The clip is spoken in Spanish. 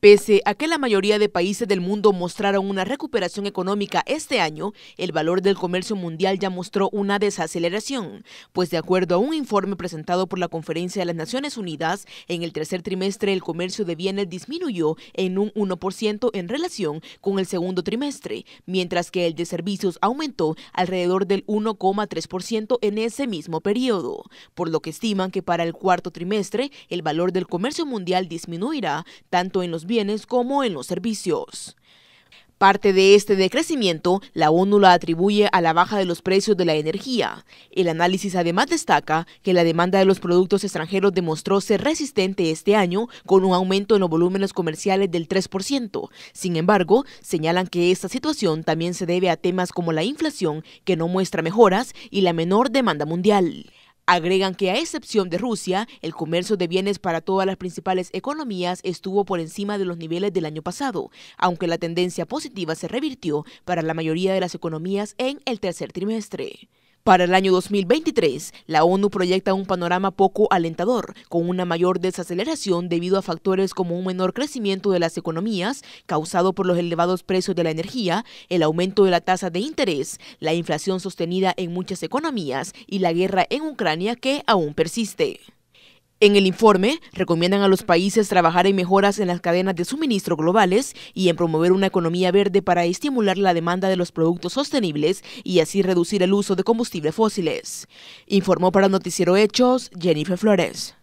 Pese a que la mayoría de países del mundo mostraron una recuperación económica este año, el valor del comercio mundial ya mostró una desaceleración, pues de acuerdo a un informe presentado por la Conferencia de las Naciones Unidas, en el tercer trimestre el comercio de bienes disminuyó en un 1% en relación con el segundo trimestre, mientras que el de servicios aumentó alrededor del 1,3% en ese mismo periodo, por lo que estiman que para el cuarto trimestre el valor del comercio mundial disminuirá tanto en los bienes como en los servicios. Parte de este decrecimiento la ONU atribuye a la baja de los precios de la energía. El análisis además destaca que la demanda de los productos extranjeros demostró ser resistente este año con un aumento en los volúmenes comerciales del 3%. Sin embargo, señalan que esta situación también se debe a temas como la inflación, que no muestra mejoras, y la menor demanda mundial. Agregan que a excepción de Rusia, el comercio de bienes para todas las principales economías estuvo por encima de los niveles del año pasado, aunque la tendencia positiva se revirtió para la mayoría de las economías en el tercer trimestre. Para el año 2023, la ONU proyecta un panorama poco alentador, con una mayor desaceleración debido a factores como un menor crecimiento de las economías causado por los elevados precios de la energía, el aumento de la tasa de interés, la inflación sostenida en muchas economías y la guerra en Ucrania que aún persiste. En el informe, recomiendan a los países trabajar en mejoras en las cadenas de suministro globales y en promover una economía verde para estimular la demanda de los productos sostenibles y así reducir el uso de combustibles fósiles. Informó para Noticiero Hechos Jennifer Flores.